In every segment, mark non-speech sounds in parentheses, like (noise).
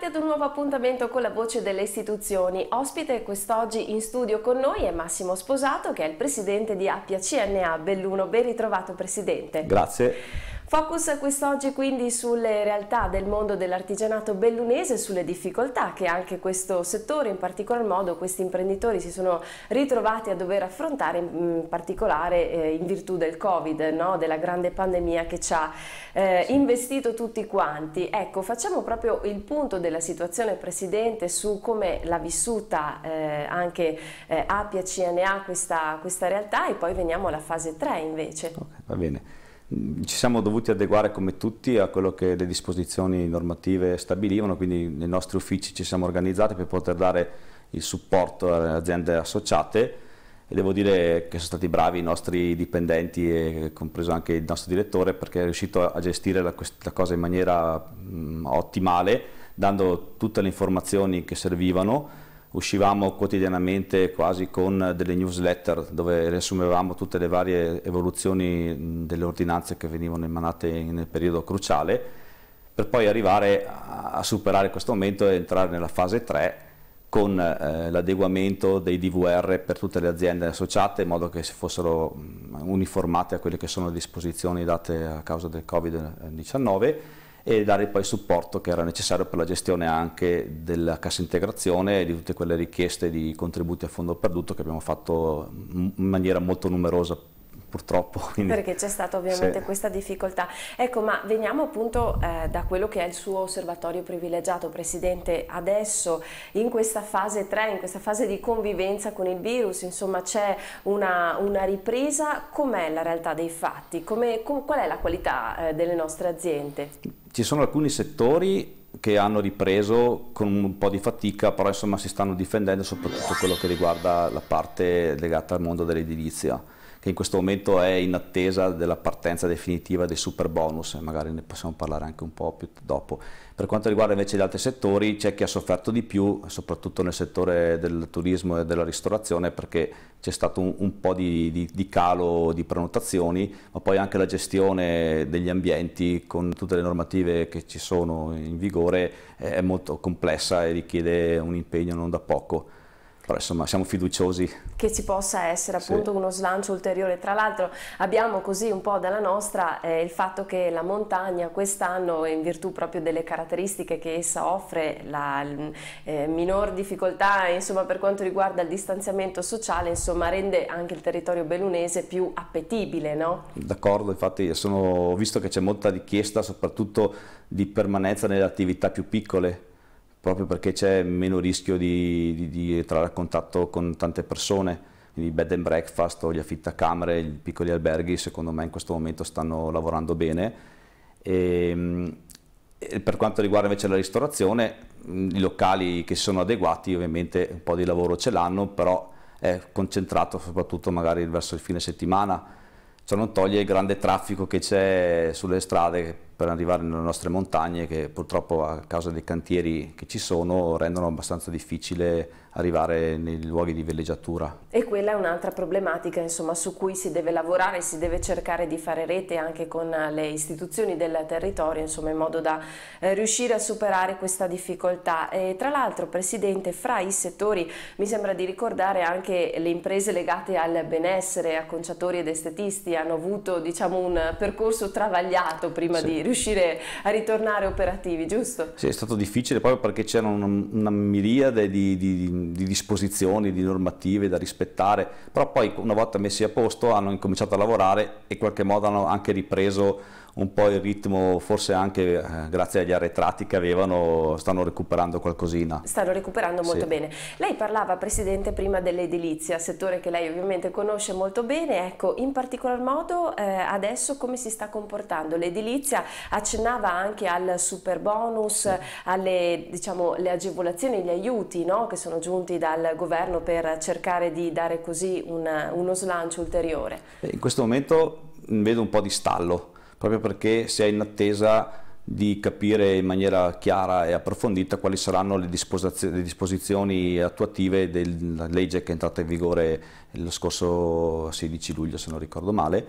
Bentornati ad un nuovo appuntamento con la voce delle istituzioni. Ospite quest'oggi in studio con noi è Massimo Sposato che è il presidente di Appia CNA Belluno. Ben ritrovato presidente. Grazie. Focus quest'oggi quindi sulle realtà del mondo dell'artigianato bellunese, sulle difficoltà che anche questo settore, in particolar modo questi imprenditori si sono ritrovati a dover affrontare, in particolare eh, in virtù del Covid, no? della grande pandemia che ci ha eh, investito tutti quanti. Ecco, facciamo proprio il punto della situazione Presidente su come l'ha vissuta eh, anche eh, Appia CNA questa, questa realtà e poi veniamo alla fase 3 invece. Okay, va bene ci siamo dovuti adeguare come tutti a quello che le disposizioni normative stabilivano, quindi nei nostri uffici ci siamo organizzati per poter dare il supporto alle aziende associate e devo dire che sono stati bravi i nostri dipendenti e compreso anche il nostro direttore perché è riuscito a gestire la, questa cosa in maniera mh, ottimale dando tutte le informazioni che servivano uscivamo quotidianamente quasi con delle newsletter dove riassumevamo tutte le varie evoluzioni delle ordinanze che venivano emanate nel periodo cruciale, per poi arrivare a superare questo momento e entrare nella fase 3 con eh, l'adeguamento dei DVR per tutte le aziende associate in modo che si fossero uniformate a quelle che sono le disposizioni date a causa del Covid-19 eh, e dare poi il supporto che era necessario per la gestione anche della cassa integrazione e di tutte quelle richieste di contributi a fondo perduto che abbiamo fatto in maniera molto numerosa purtroppo. (laughs) Quindi, Perché c'è stata ovviamente se... questa difficoltà. Ecco, ma veniamo appunto eh, da quello che è il suo osservatorio privilegiato, Presidente, adesso in questa fase 3, in questa fase di convivenza con il virus, insomma c'è una, una, ripresa, com'è la realtà dei fatti? Com qual è la qualità eh, delle nostre aziende? Ci sono alcuni settori che hanno ripreso con un po' di fatica, però insomma si stanno difendendo soprattutto quello che riguarda la parte legata al mondo dell'edilizia che in questo momento è in attesa della partenza definitiva dei super bonus, magari ne possiamo parlare anche un po' più dopo. Per quanto riguarda invece gli altri settori, c'è chi ha sofferto di più, soprattutto nel settore del turismo e della ristorazione, perché c'è stato un, un po' di, di, di, calo di prenotazioni, ma poi anche la gestione degli ambienti con tutte le normative che ci sono in vigore è molto complessa e richiede un impegno non da poco però insomma siamo fiduciosi. Che ci possa essere appunto sì. uno slancio ulteriore, tra l'altro abbiamo così un po' dalla nostra eh, il fatto che la montagna quest'anno in virtù proprio delle caratteristiche che essa offre, la eh, minor difficoltà insomma per quanto riguarda il distanziamento sociale insomma rende anche il territorio belunese più appetibile, no? D'accordo, infatti sono, ho visto che c'è molta richiesta soprattutto di permanenza nelle attività più piccole, proprio perché c'è meno rischio di, di, di entrare a contatto con tante persone. Quindi bed and breakfast o gli affittacamere, i piccoli alberghi, secondo me in questo momento stanno lavorando bene. E, ehm, e per quanto riguarda invece la ristorazione, i locali che sono adeguati ovviamente un po' di lavoro ce l'hanno, però è concentrato soprattutto magari verso il fine settimana ciò non toglie il grande traffico che c'è sulle strade per arrivare nelle nostre montagne che purtroppo a causa dei cantieri che ci sono rendono abbastanza difficile arrivare nei luoghi di villeggiatura. E quella è un'altra problematica insomma, su cui si deve lavorare, si deve cercare di fare rete anche con eh, le istituzioni del territorio insomma, in modo da eh, riuscire a superare questa difficoltà. E, tra l'altro Presidente, fra i settori mi sembra di ricordare anche le imprese legate al benessere, acconciatori ed estetisti hanno avuto diciamo, un percorso travagliato prima sì. di riuscire a ritornare operativi, giusto? Sì, è stato difficile proprio perché c'era una, una miriade di, di, di di disposizioni, di normative da rispettare, però poi una volta messi a posto hanno incominciato a lavorare e in qualche modo hanno anche ripreso un po' il ritmo, forse anche eh, grazie agli arretrati che avevano, stanno recuperando qualcosina. Stanno recuperando molto sì. bene. Lei parlava, Presidente, prima dell'edilizia, settore che lei ovviamente conosce molto bene, ecco, in particolar modo eh, adesso come si sta comportando? L'edilizia accennava anche al super bonus, sì. alle diciamo, agevolazioni, gli aiuti no? che sono giunti dal governo per cercare di dare così una, uno slancio ulteriore. Eh, in questo momento mm, vedo un po' di stallo proprio perché si è in attesa di capire in maniera chiara e approfondita quali saranno le, le disposizioni attuative della legge che è entrata in vigore lo scorso 16 luglio, se non ricordo male,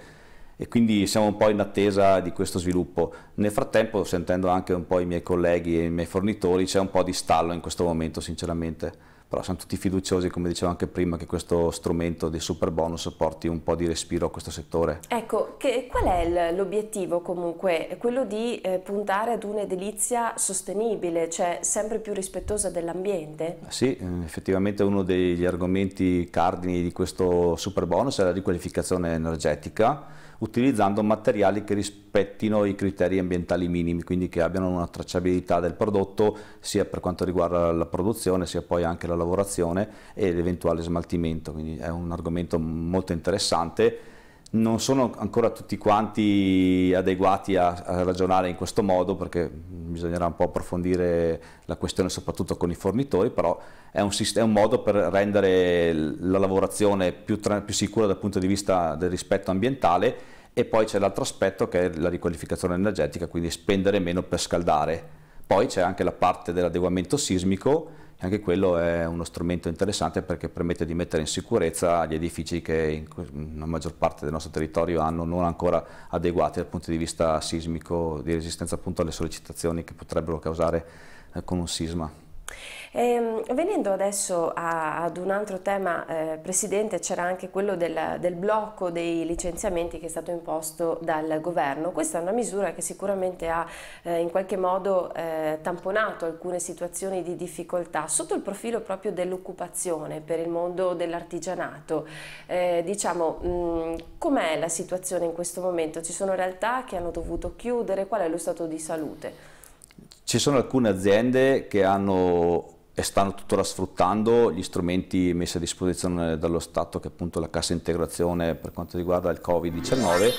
e quindi siamo un po' in attesa di questo sviluppo. Nel frattempo, sentendo anche un po' i miei colleghi e i miei fornitori, c'è un po' di stallo in questo momento, sinceramente però siamo tutti fiduciosi, come dicevo anche prima, che questo strumento di super bonus porti un po' di respiro a questo settore. Ecco, che, qual è l'obiettivo comunque? Quello di eh, puntare ad un'edilizia sostenibile, cioè sempre più rispettosa dell'ambiente? Sì, eh, effettivamente uno degli argomenti cardini di questo super bonus è la riqualificazione energetica utilizzando materiali che rispettino i criteri ambientali minimi, quindi che abbiano una tracciabilità del prodotto sia per quanto riguarda la produzione sia poi anche la lavorazione e l'eventuale smaltimento, quindi è un argomento molto interessante non sono ancora tutti quanti adeguati a, a, ragionare in questo modo perché bisognerà un po' approfondire la questione soprattutto con i fornitori, però è un, è un modo per rendere la lavorazione più, più, sicura dal punto di vista del rispetto ambientale e poi c'è l'altro aspetto che è la riqualificazione energetica, quindi spendere meno per scaldare. Poi c'è anche la parte dell'adeguamento sismico anche quello è uno strumento interessante perché permette di mettere in sicurezza gli edifici che la maggior parte del nostro territorio hanno non ancora adeguati dal punto di vista sismico, di resistenza appunto alle sollecitazioni che potrebbero causare eh, con un sisma. E, ehm, venendo adesso a, ad un altro tema, eh, Presidente, c'era anche quello del, del, blocco dei licenziamenti che è stato imposto dal governo. Questa è una misura che sicuramente ha eh, in qualche modo eh, tamponato alcune situazioni di difficoltà sotto il profilo proprio dell'occupazione per il mondo dell'artigianato. Eh, diciamo, mm, com'è la situazione in questo momento? Ci sono realtà che hanno dovuto chiudere? Qual è lo stato di salute? ci sono alcune aziende che hanno e stanno tuttora sfruttando gli strumenti messi a disposizione dallo Stato, che è appunto la cassa integrazione per quanto riguarda il Covid-19,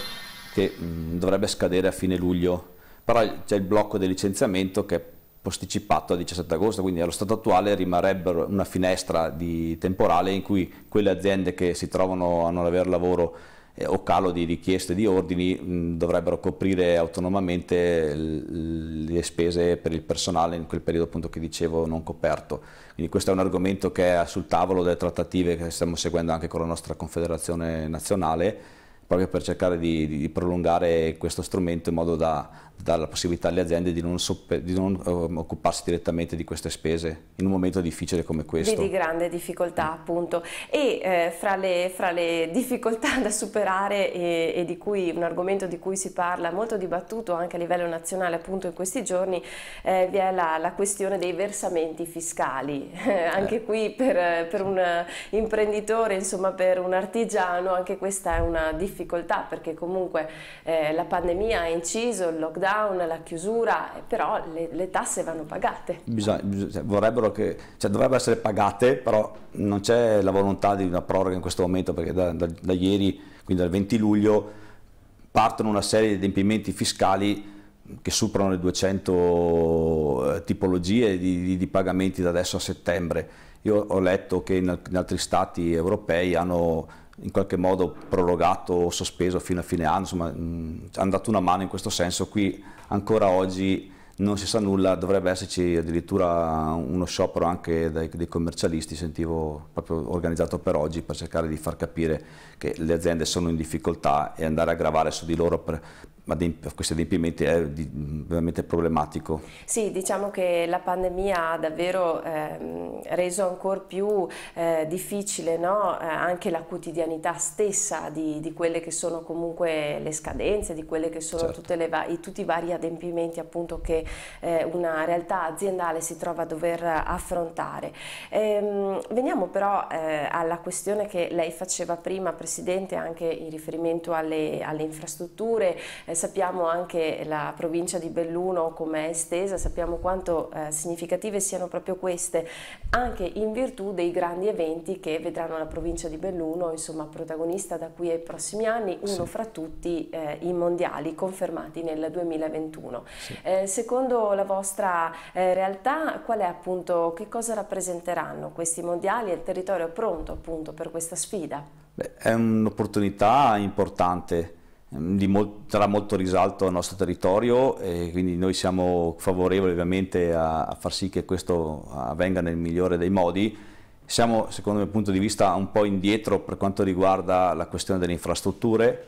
che mh, dovrebbe scadere a fine luglio. Però c'è il blocco del licenziamento che è posticipato a 17 agosto, quindi allo stato attuale rimarrebbe una finestra di temporale in cui quelle aziende che si trovano a non avere lavoro eh, o calo di richieste di ordini mh, mm, dovrebbero coprire autonomamente le spese per il personale in quel periodo appunto che dicevo non coperto. Quindi questo è un argomento che è sul tavolo delle trattative che stiamo seguendo anche con la nostra Confederazione Nazionale proprio per cercare di, di prolungare questo strumento in modo da, dare la possibilità alle aziende di non, soppe, di non um, occuparsi direttamente di queste spese in un momento difficile come questo. Di, grande difficoltà mm. appunto e eh, fra, le, fra, le, difficoltà da superare e, e, di cui un argomento di cui si parla molto dibattuto anche a livello nazionale appunto in questi giorni eh, vi è la, la, questione dei versamenti fiscali (laughs) eh, anche qui per, per, un imprenditore insomma per un artigiano anche questa è una difficoltà perché comunque eh, la pandemia ha inciso il lockdown lockdown, la chiusura, eh, però le, le tasse vanno pagate. Bisogna, bisogna, cioè, che, cioè, dovrebbero essere pagate, però non c'è la volontà di una proroga in questo momento perché da, da, da ieri, quindi dal 20 luglio, partono una serie di adempimenti fiscali che superano le 200 eh, tipologie di, di, di, pagamenti da adesso a settembre. Io ho letto che in, altri stati europei hanno in qualche modo prorogato o sospeso fino a fine anno, insomma mh, mm, hanno dato una mano in questo senso, qui ancora oggi non si sa nulla, dovrebbe esserci addirittura uno sciopero anche dai, dei commercialisti, sentivo proprio organizzato per oggi per cercare di far capire che le aziende sono in difficoltà e andare a gravare su di loro per, ma questi adempimenti è veramente problematico. Sì, diciamo che la pandemia ha davvero ehm, reso ancora più eh, difficile no? eh, anche la quotidianità stessa di, di, quelle che sono comunque le scadenze, di quelle che sono certo. i, tutti i vari adempimenti appunto che eh, una realtà aziendale si trova a dover affrontare. Ehm, veniamo però eh, alla questione che lei faceva prima, Presidente, anche in riferimento alle, alle infrastrutture, eh, sappiamo anche la provincia di Belluno come è estesa, sappiamo quanto eh, significative siano proprio queste, anche in virtù dei grandi eventi che vedranno la provincia di Belluno insomma, protagonista da qui ai prossimi anni, uno sì. fra tutti eh, i mondiali confermati nel 2021. Sì. Eh, secondo la vostra eh, realtà, qual è appunto, che cosa rappresenteranno questi mondiali e il territorio pronto appunto per questa sfida? Beh, è un'opportunità importante Ehm, mol- tra molto risalto al nostro territorio e quindi noi siamo favorevoli ovviamente a, a far sì che questo avvenga nel migliore dei modi. Siamo, secondo il mio punto di vista, un po' indietro per quanto riguarda la questione delle infrastrutture,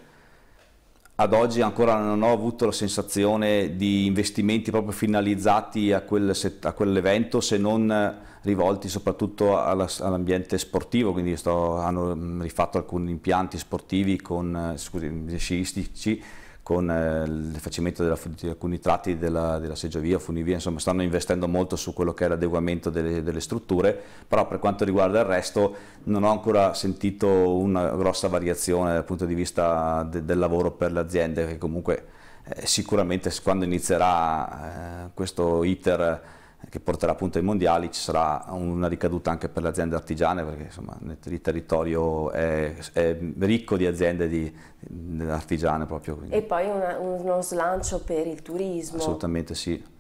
ad oggi ancora non ho avuto la sensazione di investimenti proprio finalizzati a, quel a quell'evento se non rivolti soprattutto all'ambiente sportivo, quindi sto, hanno mm, rifatto alcuni impianti sportivi con, eh, scusi, sciistici con eh, il facimento della, di alcuni tratti della, della, seggiovia, funivia, insomma stanno investendo molto su quello che è l'adeguamento delle, delle, strutture, però per quanto riguarda il resto non ho ancora sentito una grossa variazione dal punto di vista de, del lavoro per le aziende che comunque eh, sicuramente quando inizierà eh, questo iter che porterà appunto ai mondiali, ci sarà una ricaduta anche per le aziende artigiane, perché insomma il territorio è, è ricco di aziende di, di artigiane proprio. Quindi. E poi una, uno slancio per il turismo. Assolutamente sì.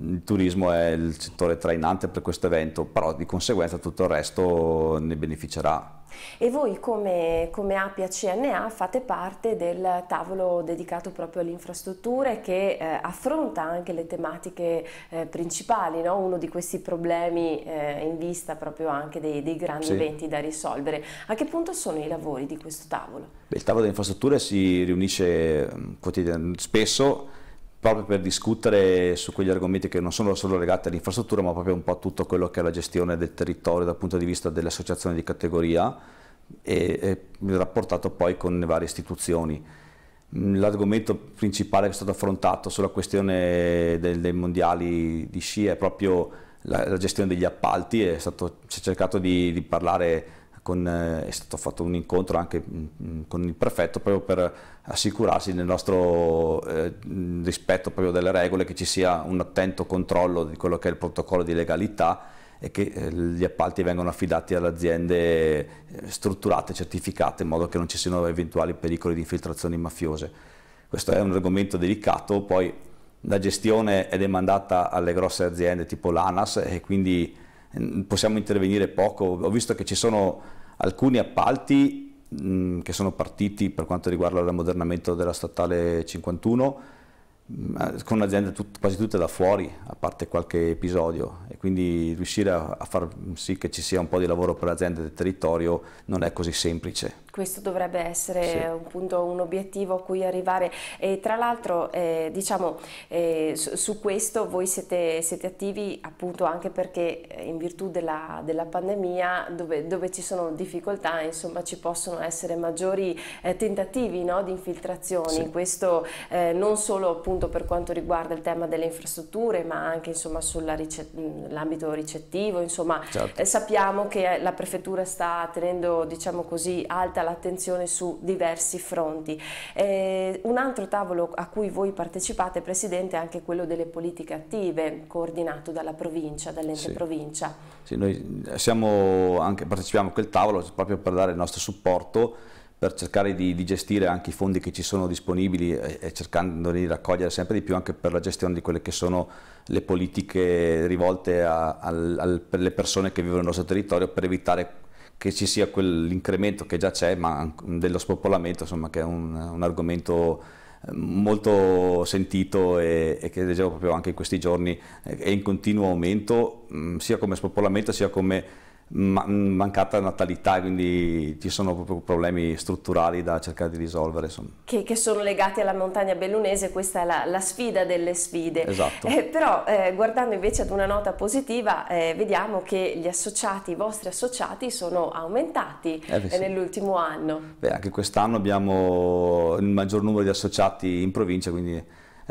Il turismo è il settore trainante per questo evento, però di conseguenza tutto il resto ne beneficerà e voi come, come APIA CNA fate parte del tavolo dedicato proprio alle infrastrutture che eh, affronta anche le tematiche eh, principali, no? uno di questi problemi eh, in vista proprio anche dei, dei grandi sì. eventi da risolvere. A che punto sono i lavori di questo tavolo? Beh, il tavolo delle infrastrutture si riunisce mm, quotidianamente, spesso proprio per discutere su quegli argomenti che non sono solo legati all'infrastruttura ma proprio un po' a tutto quello che è la gestione del territorio dal punto di vista delle associazioni di categoria e, e rapportato poi con le varie istituzioni. L'argomento principale che è stato affrontato sulla questione del, dei mondiali di sci è proprio la, la, gestione degli appalti, è stato, si è cercato di, di parlare con, eh, è stato fatto un incontro anche mm, mm, con il prefetto proprio per assicurarsi nel nostro eh, mm, rispetto proprio delle regole, che ci sia un attento controllo di quello che è il protocollo di legalità e che eh, gli appalti vengano affidati alle aziende eh, strutturate, certificate, in modo che non ci siano eventuali pericoli di infiltrazioni mafiose. Questo è un argomento delicato, poi la gestione è demandata alle grosse aziende tipo l'ANAS e quindi possiamo intervenire poco. Ho visto che ci sono alcuni appalti mh, mm, che sono partiti per quanto riguarda l'ammodernamento della statale 51 mh, mm, con aziende tut, quasi tutte da fuori, a parte qualche episodio, e quindi riuscire a, a far sì che ci sia un po' di lavoro per le aziende del territorio non è così semplice questo dovrebbe essere sì. punto, un obiettivo a cui arrivare e tra l'altro eh, diciamo eh, su, su, questo voi siete, siete, attivi appunto anche perché eh, in virtù della, della pandemia dove, dove, ci sono difficoltà insomma ci possono essere maggiori eh, tentativi no, di infiltrazioni sì. questo eh, non solo appunto per quanto riguarda il tema delle infrastrutture ma anche insomma sull'ambito ricettivo insomma certo. Eh, sappiamo che la prefettura sta tenendo diciamo così alta la l'attenzione su diversi fronti. Eh, un altro tavolo a cui voi partecipate, Presidente, è anche quello delle politiche attive, coordinato dalla provincia, dall'ente sì. provincia. Sì, noi eh, siamo anche, partecipiamo a quel tavolo proprio per dare il nostro supporto per cercare di, di, gestire anche i fondi che ci sono disponibili e, e, cercando di raccogliere sempre di più anche per la gestione di quelle che sono le politiche rivolte alle persone che vivono nel nostro territorio per evitare che ci sia quell'incremento che già c'è, ma dello spopolamento, insomma, che è un, un argomento ehm, molto sentito e, e, che leggevo proprio anche in questi giorni, eh, è in continuo aumento, sia come spopolamento sia come Mm, mancata natalità, quindi ci sono proprio problemi strutturali da cercare di risolvere. Che, che, sono legati alla montagna bellunese, questa è la, la sfida delle sfide. Esatto. Eh, però eh, guardando invece ad una nota positiva, eh, vediamo che gli associati, i vostri associati sono aumentati eh, eh, sì. nell'ultimo anno. Beh, anche quest'anno abbiamo il maggior numero di associati in provincia, quindi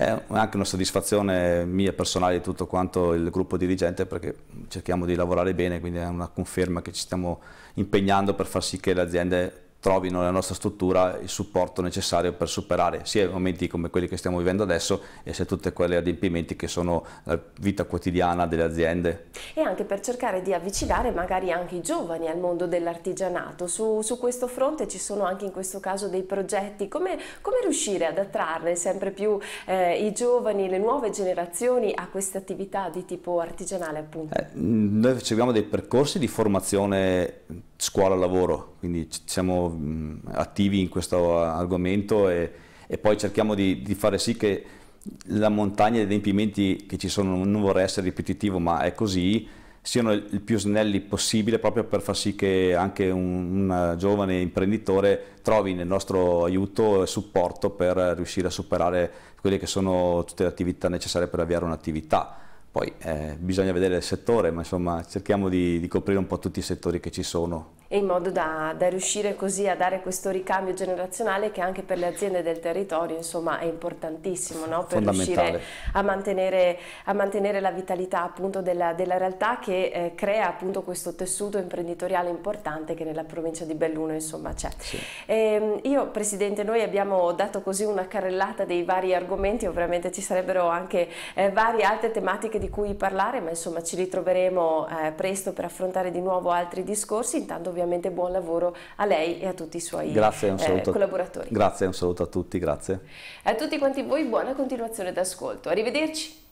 è anche una soddisfazione mia personale di tutto quanto il gruppo dirigente perché cerchiamo di lavorare bene, quindi è una conferma che ci stiamo impegnando per far sì che le aziende trovino nella nostra struttura il supporto necessario per superare sia momenti come quelli che stiamo vivendo adesso e sia tutti quegli adempimenti che sono la vita quotidiana delle aziende. E anche per cercare di avvicinare magari anche i giovani al mondo dell'artigianato, su, su, questo fronte ci sono anche in questo caso dei progetti, come, come riuscire ad attrarre sempre più eh, i giovani, le nuove generazioni a queste attività di tipo artigianale appunto? Eh, noi seguiamo dei percorsi di formazione scuola-lavoro, quindi siamo mm, attivi in questo argomento e, e poi cerchiamo di, di, fare sì che la montagna di adempimenti che ci sono, non vorrei essere ripetitivo, ma è così, siano il più snelli possibile proprio per far sì che anche un, un giovane imprenditore trovi nel nostro aiuto e supporto per riuscire a superare quelle che sono tutte le attività necessarie per avviare un'attività poi eh, bisogna vedere il settore, ma insomma cerchiamo di, di coprire un po' tutti i settori che ci sono e in modo da, da, riuscire così a dare questo ricambio generazionale che anche per le aziende del territorio insomma, è importantissimo no? per riuscire a mantenere, a mantenere, la vitalità appunto, della, della, realtà che eh, crea appunto, questo tessuto imprenditoriale importante che nella provincia di Belluno c'è. Sì. E, ehm, io Presidente noi abbiamo dato così una carrellata dei vari argomenti ovviamente ci sarebbero anche eh, varie altre tematiche di cui parlare ma insomma ci ritroveremo eh, presto per affrontare di nuovo altri discorsi intanto ovviamente buon lavoro a lei e a tutti i suoi grazie, eh, collaboratori. Grazie, un saluto a tutti, grazie. A tutti quanti voi buona continuazione d'ascolto. Arrivederci.